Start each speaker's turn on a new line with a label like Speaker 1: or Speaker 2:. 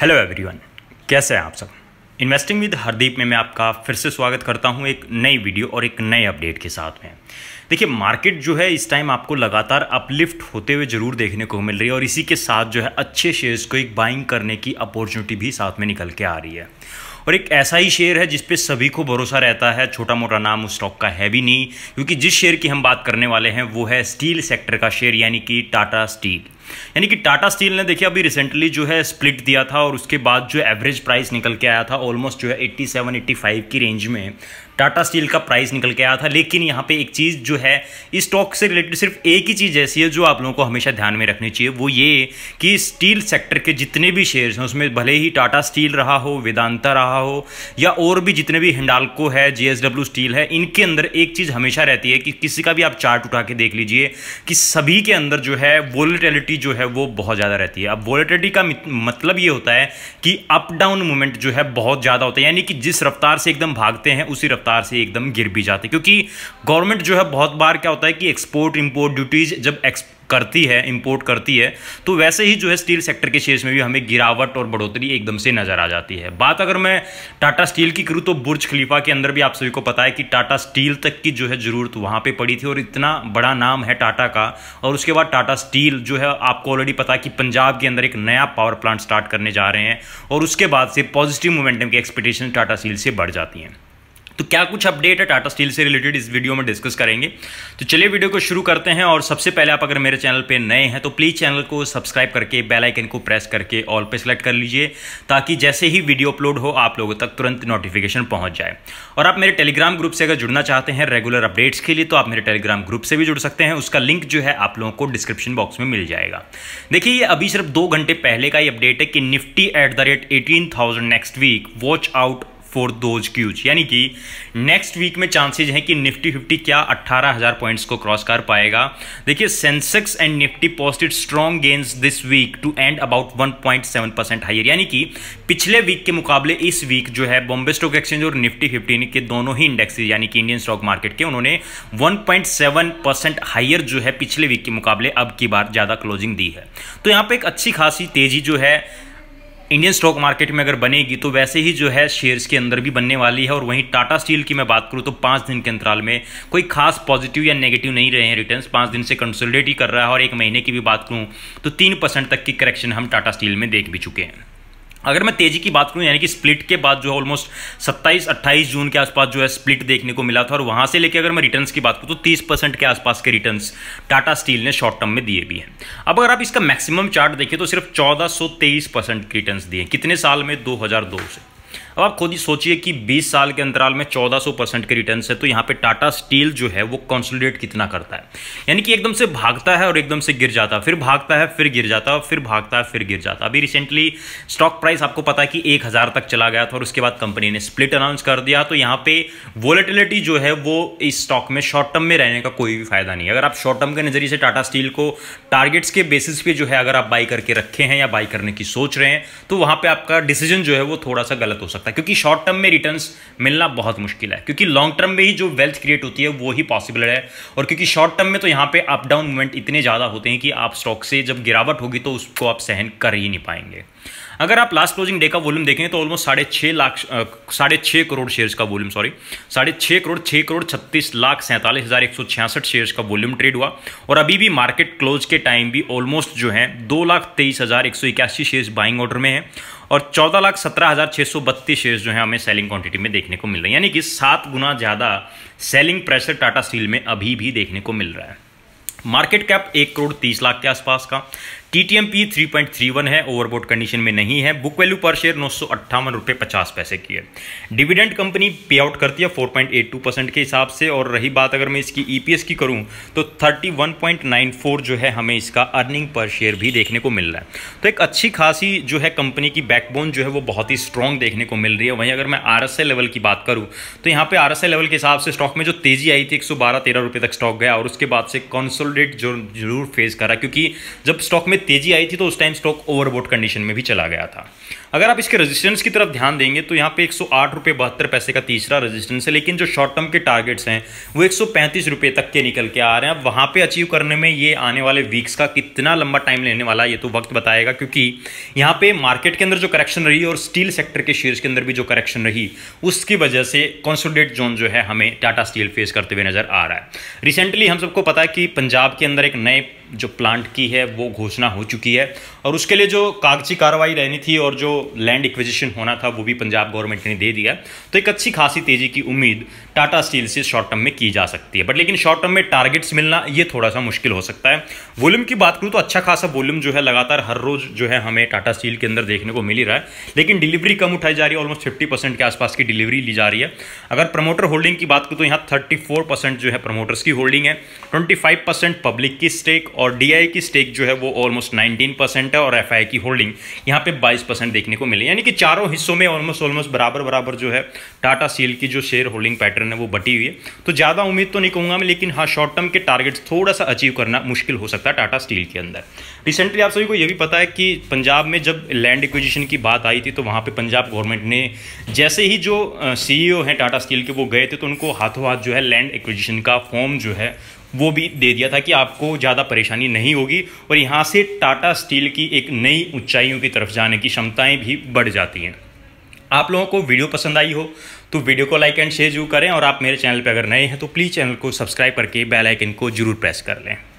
Speaker 1: hello everyone कैसे हैं आप सब इन्वेस्टिंग विद हरदीप में मैं आपका फिर से स्वागत करता हूं एक नई वीडियो और एक नए अपडेट के साथ में देखिए मार्केट जो है इस टाइम आपको लगातार अपलिफ्ट होते हुए जरूर देखने को मिल रही है और इसी के साथ जो है अच्छे शेयर्स को एक बाइंग करने की अपॉर्चुनिटी भी साथ में निकल के आ रही है और एक ऐसा ही शेयर है जिसपे सभी को भरोसा रहता है छोटा मोटा नाम उस स्टॉक का है भी नहीं क्योंकि जिस शेयर की हम बात करने वाले हैं वो है स्टील सेक्टर का शेयर यानी कि टाटा स्टील यानी कि टाटा स्टील ने देखिए अभी रिसेंटली जो है स्प्लिट दिया था और उसके बाद जो एवरेज प्राइस निकल के आया था ऑलमोस्ट जो है 87 85 की रेंज में टाटा स्टील का प्राइस निकल के आया था लेकिन यहाँ पे एक चीज़ जो है इस स्टॉक से रिलेटेड सिर्फ एक ही चीज़ ऐसी है जो आप लोगों को हमेशा ध्यान में रखनी चाहिए वो ये कि स्टील सेक्टर के जितने भी शेयर्स हैं उसमें भले ही टाटा स्टील रहा हो वेदांता रहा हो या और भी जितने भी हिंडालको है जे स्टील है इनके अंदर एक चीज़ हमेशा रहती है कि किसी का भी आप चार्ट उठा के देख लीजिए कि सभी के अंदर जो है वोलेटिलिटी जो है वो बहुत ज़्यादा रहती है अब वोलेटिलिटी का मतलब ये होता है कि अप डाउन मूवमेंट जो है बहुत ज़्यादा होता है यानी कि जिस रफ्तार से एकदम भागते हैं उसी रफ्तार रफ्तार से एकदम गिर भी जाते क्योंकि गवर्नमेंट जो है बहुत बार क्या होता है कि एक्सपोर्ट इम्पोर्ट ड्यूटीज़ जब एक्स करती है इंपोर्ट करती है तो वैसे ही जो है स्टील सेक्टर के शेयर्स में भी हमें गिरावट और बढ़ोतरी एकदम से नजर आ जाती है बात अगर मैं टाटा स्टील की करूँ तो बुर्ज खलीफा के अंदर भी आप सभी को पता है कि टाटा स्टील तक की जो है ज़रूरत वहाँ पर पड़ी थी और इतना बड़ा नाम है टाटा का और उसके बाद टाटा स्टील जो है आपको ऑलरेडी पता है कि पंजाब के अंदर एक नया पावर प्लांट स्टार्ट करने जा रहे हैं और उसके बाद से पॉजिटिव मोमेंटम की एक्सपेक्टेशन टाटा स्टील से बढ़ जाती हैं तो क्या कुछ अपडेट है टाटा स्टील से रिलेटेड इस वीडियो में डिस्कस करेंगे तो चलिए वीडियो को शुरू करते हैं और सबसे पहले आप अगर मेरे चैनल पे नए हैं तो प्लीज़ चैनल को सब्सक्राइब करके बेल आइकन को प्रेस करके ऑल पे सेलेक्ट कर लीजिए ताकि जैसे ही वीडियो अपलोड हो आप लोगों तक तुरंत नोटिफिकेशन पहुंच जाए और आप मेरे टेलीग्राम ग्रुप से अगर जुड़ना चाहते हैं रेगुलर अपडेट्स के लिए तो आप मेरे टेलीग्राम ग्रुप से भी जुड़ सकते हैं उसका लिंक जो है आप लोगों को डिस्क्रिप्शन बॉक्स में मिल जाएगा देखिए अभी सिर्फ दो घंटे पहले का ही अपडेट है कि Nifty at the rate eighteen next week watch out for those cues यानी कि नेक्स्ट वीक में चांसेज हैं कि निफ्टी फिफ्टी क्या 18,000 पॉइंट्स को क्रॉस कर पाएगा देखिए Sensex and Nifty positive strong gains this week to end about 1.7 percent higher यानी कि पिछले वीक के मुकाबले इस वीक जो है बॉम्बे स्टॉक एक्सचेंज और निफ्टी फिफ्टी के दोनों ही इंडेक्स यानी कि इंडियन स्टॉक मार्केट के उन्होंने 1.7 परसेंट हाइयर जो है पिछले वीक के मुकाबले अब की बार ज़्यादा क्लोजिंग दी है तो यहाँ पर एक अच्छी खासी तेजी जो है इंडियन स्टॉक मार्केट में अगर बनेगी तो वैसे ही जो है शेयर्स के अंदर भी बनने वाली है और वहीं टाटा स्टील की मैं बात करूँ तो पाँच दिन के अंतराल में कोई खास पॉजिटिव या नेगेटिव नहीं रहे हैं रिटर्न पाँच दिन से कंसोलिडेट ही कर रहा है और एक महीने की भी बात करूँ तो तीन तक की करेक्शन हम टाटा स्टील में देख भी चुके हैं अगर मैं तेजी की बात करूं यानी कि स्प्लिट के बाद जो है ऑलमोस्ट 27 28 जून के आसपास जो है स्प्लिट देखने को मिला था और वहां से लेकर अगर मैं रिटर्न्स की बात करूं तो 30 परसेंट के आसपास के रिटर्न्स टाटा स्टील ने शॉर्ट टर्म में दिए भी हैं अब अगर आप इसका मैक्सिमम चार्ट देखें तो सिर्फ तेईस परसेंट रिटर्न दिए कितने साल में दो से अब आप खुद ही सोचिए कि 20 साल के अंतराल में 1400 परसेंट के रिटर्न है तो यहाँ पे टाटा स्टील जो है वो कॉन्सोलिडेट कितना करता है यानी कि एकदम से भागता है और एकदम से गिर जाता है फिर भागता है फिर गिर जाता है फिर भागता है फिर गिर जाता है अभी रिसेंटली स्टॉक प्राइस आपको पता है कि एक तक चला गया था और उसके बाद कंपनी ने स्प्लिट अनाउंस कर दिया तो यहाँ पे वोलेटिलिटी जो है वो इस स्टॉक में शॉर्ट टर्म में रहने का कोई भी फायदा नहीं अगर आप शॉर्ट टर्म के नजरिए से टाटा स्टील को टारगेट्स के बेसिस पे जो है अगर आप बाई करके रखे हैं या बाई करने की सोच रहे हैं तो वहां पे आपका डिसीजन जो है वो थोड़ा सा गलत हो सकता है सकता है क्योंकि शॉर्ट टर्म में रिटर्न मिलना बहुत मुश्किल है क्योंकि लॉन्ग टर्म में ही जो वेल्थ क्रिएट होती है वो ही पॉसिबल है और क्योंकि शॉर्ट टर्म में तो यहाँ पे अप डाउन मूवमेंट इतने ज़्यादा होते हैं कि आप स्टॉक से जब गिरावट होगी तो उसको आप सहन कर ही नहीं पाएंगे अगर आप लास्ट क्लोजिंग डे का वॉल्यूम देखें तो ऑलमोस्ट साढ़े छः लाख साढ़े छः करोड़ शेयर्स का वॉल्यूम सॉरी साढ़े छः करोड़ छः करोड़ छत्तीस लाख सैंतालीस हज़ार एक सौ छियासठ शेयर्स का वॉल्यूम ट्रेड हुआ और अभी भी मार्केट क्लोज के टाइम भी ऑलमोस्ट जो है दो लाख तेईस हज़ार एक सौ इक्यासी शेयर्स बाइंग ऑर्डर में है और चौदह लाख सत्रह हज़ार छः सौ बत्तीस शेयर्स जो है हमें सेलिंग क्वांटिटी में देखने को मिल रही है यानी कि सात गुना ज़्यादा सेलिंग प्रेशर टाटा स्टील में अभी भी देखने को मिल रहा है मार्केट कैप एक करोड़ तीस लाख के आसपास का T T M P three point three one है ओवरबोट कंडीशन में नहीं है बुक वैल्यू पर शेयर नौ सौ अट्ठावन रुपये पचास पैसे की है डिविडेंड कंपनी पे आउट करती है four point eight two percent के हिसाब से और रही बात अगर मैं इसकी ई पी एस की करूँ तो thirty one point nine four जो है हमें इसका अर्निंग पर शेयर भी देखने को मिल रहा है तो एक अच्छी खासी जो है कंपनी की बैकबोन जो है वो बहुत ही स्ट्रॉन्ग देखने को मिल रही है वहीं अगर मैं आर एस लेवल की बात करूँ तो यहाँ पर आर एस लेवल के हिसाब से स्टॉक में जो तेजी आई थी एक सौ बारह तेरह रुपये तक स्टॉक गया और उसके बाद से कॉन्सोलिडेट जो जरूर फेस करा क्योंकि जब स्टॉक में में तेजी आई थी तो उस टाइम स्टॉक ओवरबोट कंडीशन में भी चला गया था अगर आप इसके रेजिस्टेंस की तरफ ध्यान देंगे तो यहाँ पे एक सौ बहत्तर पैसे का तीसरा रेजिस्टेंस है लेकिन जो शॉर्ट टर्म के टारगेट्स हैं वो एक सौ तक के निकल के आ रहे हैं अब वहाँ पे अचीव करने में ये आने वाले वीक्स का कितना लंबा टाइम लेने वाला ये तो वक्त बताएगा क्योंकि यहाँ पे मार्केट के अंदर जो करेक्शन रही और स्टील सेक्टर के शेयर्स के अंदर भी जो करेक्शन रही उसकी वजह से कॉन्सोडेट जोन जो है हमें टाटा स्टील फेस करते हुए नजर आ रहा है रिसेंटली हम सबको पता है कि पंजाब के अंदर एक नए जो प्लांट की है वो घोषणा हो चुकी है और उसके लिए जो कागजी कार्रवाई रहनी थी और जो लैंड एक्विजिशन होना था वो भी पंजाब गवर्नमेंट ने दे दिया तो एक अच्छी खासी तेज़ी की उम्मीद टाटा स्टील से शॉर्ट टर्म में की जा सकती है बट लेकिन शॉर्ट टर्म में टारगेट्स मिलना ये थोड़ा सा मुश्किल हो सकता है वॉल्यूम की बात करूँ तो अच्छा खासा वॉल्यूम जो है लगातार हर रोज जो है हमें टाटा स्टील के अंदर देखने को मिल ही रहा है लेकिन डिलीवरी कम उठाई जा रही है ऑलमोस्ट फिफ्टी परसेंट के आसपास की डिलीवरी ली जा रही है अगर प्रमोटर होल्डिंग की बात करूँ तो यहाँ थर्टी फोर परसेंट जो है प्रमोटर्स की होल्डिंग है ट्वेंटी फाइव परसेंट पब्लिक की स्टेक और डी की स्टेक जो है वो ऑलमोस्ट नाइनटीन परसेंट है और एफ की होल्डिंग यहाँ पे बाईस परसेंट देखने को मिली यानी कि चारों हिस्सों में ऑलमोस्ट ऑलमोस्ट बराबर बराबर जो है टाटा स्टील की जो शेयर होल्डिंग पैटर्न पैटर्न है वो बटी हुई है तो ज़्यादा उम्मीद तो नहीं कहूँगा मैं लेकिन हाँ शॉर्ट टर्म के टारगेट्स थोड़ा सा अचीव करना मुश्किल हो सकता है टाटा स्टील के अंदर रिसेंटली आप सभी को ये भी पता है कि पंजाब में जब लैंड एक्विजिशन की बात आई थी तो वहाँ पर पंजाब गवर्नमेंट ने जैसे ही जो सी हैं टाटा स्टील के वो गए थे तो उनको हाथों हाथ जो है लैंड एक्विजिशन का फॉर्म जो है वो भी दे दिया था कि आपको ज़्यादा परेशानी नहीं होगी और यहाँ से टाटा स्टील की एक नई ऊंचाइयों की तरफ जाने की क्षमताएं भी बढ़ जाती हैं आप लोगों को वीडियो पसंद आई हो तो वीडियो को लाइक एंड शेयर जरूर करें और आप मेरे चैनल पर अगर नए हैं तो प्लीज़ चैनल को सब्सक्राइब करके बेल आइकन को जरूर प्रेस कर लें